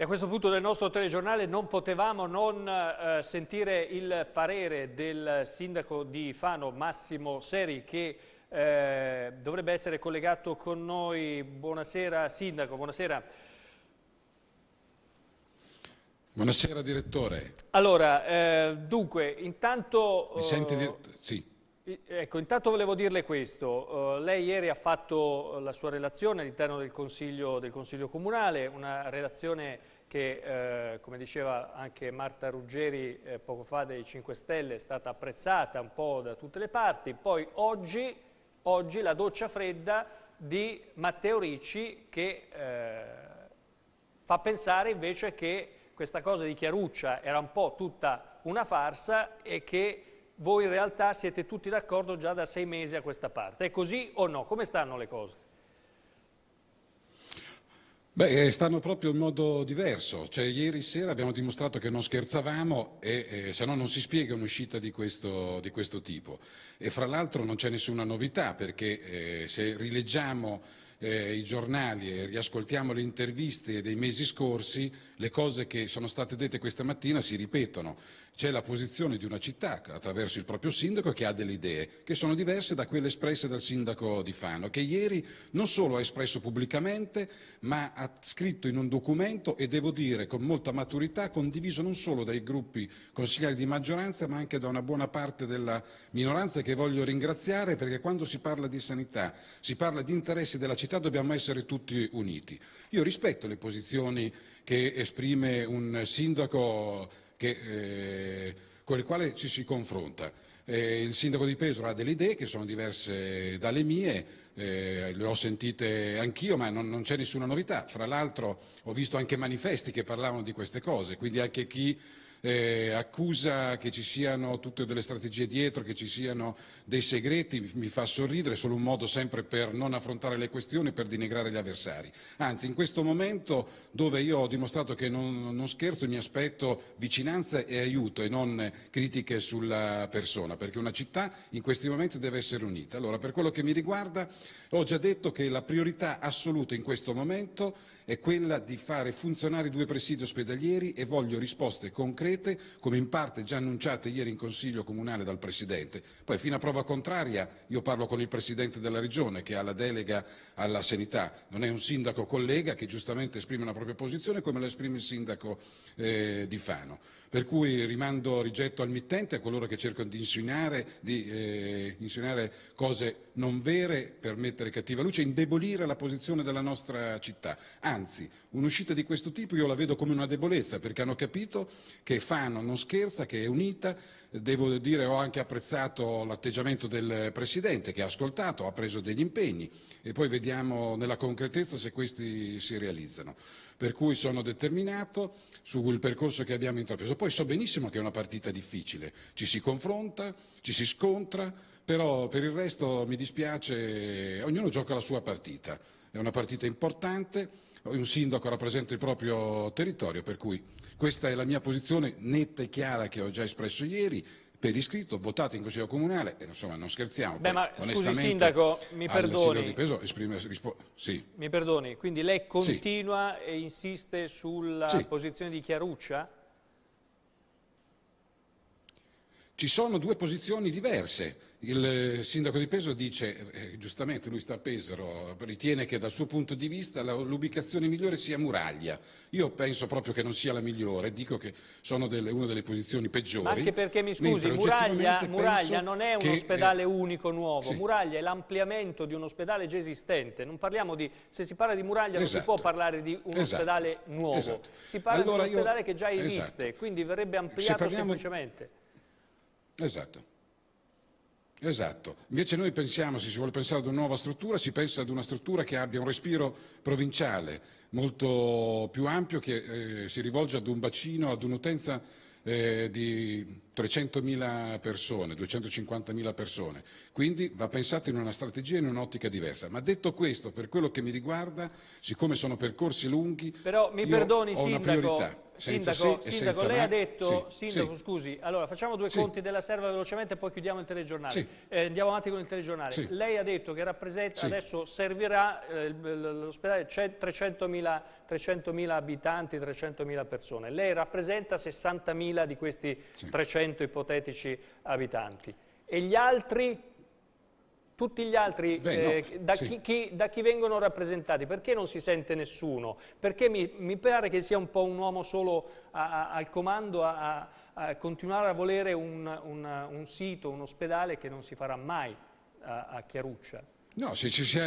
E a questo punto del nostro telegiornale non potevamo non eh, sentire il parere del sindaco di Fano, Massimo Seri, che eh, dovrebbe essere collegato con noi. Buonasera sindaco, buonasera. Buonasera direttore. Allora, eh, dunque, intanto... Mi senti? Eh, di... Sì. Ecco, intanto volevo dirle questo. Uh, lei ieri ha fatto eh, la sua relazione all'interno del, del Consiglio, Comunale, una relazione che, eh, come diceva anche Marta Ruggeri eh, poco fa dei 5 Stelle, è stata apprezzata un po' da tutte le parti. Poi oggi, oggi la doccia fredda di Matteo Ricci che eh, fa pensare invece che questa cosa di Chiaruccia era un po' tutta una farsa e che voi in realtà siete tutti d'accordo già da sei mesi a questa parte. È così o no? Come stanno le cose? Beh, eh, stanno proprio in modo diverso. Cioè, ieri sera abbiamo dimostrato che non scherzavamo e eh, se no non si spiega un'uscita di questo, di questo tipo. E fra l'altro non c'è nessuna novità perché eh, se rileggiamo eh, i giornali e riascoltiamo le interviste dei mesi scorsi, le cose che sono state dette questa mattina si ripetono. C'è la posizione di una città attraverso il proprio sindaco che ha delle idee che sono diverse da quelle espresse dal sindaco di Fano, che ieri non solo ha espresso pubblicamente, ma ha scritto in un documento e devo dire con molta maturità, condiviso non solo dai gruppi consigliari di maggioranza, ma anche da una buona parte della minoranza che voglio ringraziare perché quando si parla di sanità, si parla di interessi della città diversità dobbiamo essere tutti uniti. Io rispetto le posizioni che esprime un sindaco che, eh, con il quale ci si confronta. Eh, il sindaco di Pesaro ha delle idee che sono diverse dalle mie, eh, le ho sentite anch'io, ma non, non c'è nessuna novità. Fra l'altro ho visto anche manifesti che parlavano di queste cose, quindi anche chi eh, accusa che ci siano tutte delle strategie dietro, che ci siano dei segreti, mi fa sorridere, è solo un modo sempre per non affrontare le questioni, per denigrare gli avversari. Anzi, in questo momento dove io ho dimostrato che non, non scherzo, mi aspetto vicinanza e aiuto e non critiche sulla persona, perché una città in questi momenti deve essere unita. Allora, per quello che mi riguarda, ho già detto che la priorità assoluta in questo momento è quella di fare funzionare due presidi ospedalieri e voglio risposte concrete concrete, come in parte già annunciate ieri in Consiglio Comunale dal Presidente. Poi, fino a prova contraria, io parlo con il Presidente della Regione, che ha la delega alla sanità. Non è un sindaco collega che giustamente esprime la propria posizione, come la esprime il sindaco eh, di Fano. Per cui rimando rigetto al mittente a coloro che cercano di insinuare, di, eh, insinuare cose non vere per mettere cattiva luce, indebolire la posizione della nostra città. Anzi, un'uscita di questo tipo io la vedo come una debolezza, perché hanno capito che Fano non scherza, che è unita. Devo dire, ho anche apprezzato l'atteggiamento del Presidente, che ha ascoltato, ha preso degli impegni e poi vediamo nella concretezza se questi si realizzano. Per cui sono determinato sul percorso che abbiamo intrapreso. Poi so benissimo che è una partita difficile, ci si confronta, ci si scontra, però per il resto mi dispiace, ognuno gioca la sua partita, è una partita importante, un sindaco rappresenta il proprio territorio, per cui questa è la mia posizione netta e chiara che ho già espresso ieri, per iscritto, votate in Consiglio Comunale, e insomma non scherziamo. Beh, ma scusi Sindaco, mi perdoni, Peso, esprime, sì. mi perdoni, quindi lei continua sì. e insiste sulla sì. posizione di Chiaruccia? Ci sono due posizioni diverse. Il eh, sindaco di Pesaro dice, eh, eh, giustamente lui sta a Pesaro, ritiene che dal suo punto di vista l'ubicazione migliore sia Muraglia. Io penso proprio che non sia la migliore, dico che sono delle, una delle posizioni peggiori. anche perché, mi scusi, Muraglia, Muraglia non è un che, eh, ospedale eh, unico nuovo, sì. Muraglia è l'ampliamento di un ospedale già esistente. Di, se si parla di Muraglia esatto. non si esatto. può parlare di un esatto. ospedale nuovo, esatto. si parla allora di un ospedale io, che già esatto. esiste, quindi verrebbe ampliato parliamo, semplicemente. Esatto. Esatto, invece noi pensiamo, se si vuole pensare ad una nuova struttura, si pensa ad una struttura che abbia un respiro provinciale molto più ampio, che eh, si rivolge ad un bacino, ad un'utenza eh, di 300.000 persone, 250.000 persone. Quindi va pensato in una strategia, e in un'ottica diversa. Ma detto questo, per quello che mi riguarda, siccome sono percorsi lunghi, Però, mi perdoni, ho sindaco, una priorità sindaco, sì sindaco lei ha detto, sì, sindaco, sì. scusi, allora facciamo due conti della serva velocemente e poi chiudiamo il telegiornale. Eh, andiamo avanti con il telegiornale. Lei ha detto che rappresenta, adesso servirà eh, l'ospedale, 300.000 300 abitanti, 300.000 persone. Lei rappresenta 60.000 di questi 300 ipotetici abitanti. E gli altri tutti gli altri Beh, eh, da, sì. chi, chi, da, chi, vengono rappresentati? Perché non si sente nessuno? Perché mi, mi pare che sia un po' un uomo solo a, a, al comando a, a, continuare a volere un, un, un, sito, un ospedale che non si farà mai a Chiaruccia. No, si, si, si,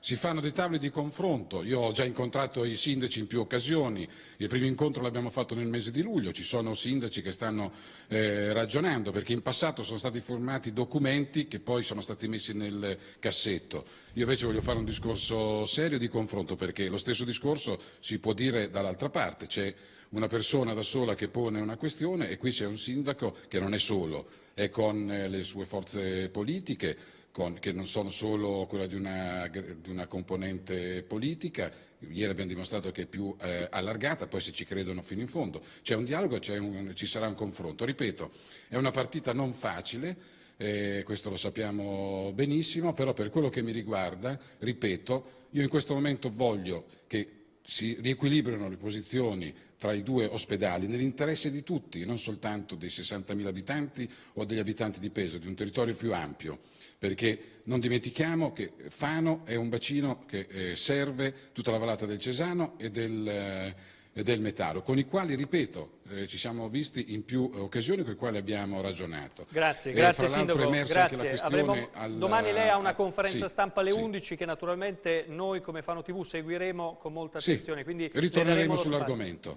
si, fanno dei tavoli di confronto. Io ho già incontrato i sindaci in più occasioni. Il primo incontro l'abbiamo fatto nel mese di luglio. Ci sono sindaci che stanno eh, ragionando perché in passato sono stati formati documenti che poi sono stati messi nel cassetto. Io invece voglio fare un discorso serio di confronto perché lo stesso discorso si può dire dall'altra parte. C'è una persona da sola che pone una questione e qui c'è un sindaco che non è solo, è con eh, le sue forze politiche con, che non sono solo quella di una, di una, componente politica, ieri abbiamo dimostrato che è più eh, allargata, poi se ci credono fino in fondo. C'è un dialogo, un, ci sarà un confronto. Ripeto, è una partita non facile, eh, questo lo sappiamo benissimo, però per quello che mi riguarda, ripeto, io in questo momento voglio che si riequilibrino le posizioni tra i due ospedali nell'interesse di tutti, non soltanto dei 60.000 abitanti o degli abitanti di Peso, di un territorio più ampio, perché non dimentichiamo che Fano è un bacino che eh, serve tutta la vallata del Cesano e del eh, eh, del metallo, con i quali, ripeto, eh, ci siamo visti in più eh, occasioni con i quali abbiamo ragionato. Grazie, eh, grazie Sindaco. Grazie. Avremo, alla... Domani lei ha una eh, conferenza ah, stampa alle sì, 11 che naturalmente noi come Fano TV seguiremo con molta attenzione. Sì, ritorneremo sull'argomento.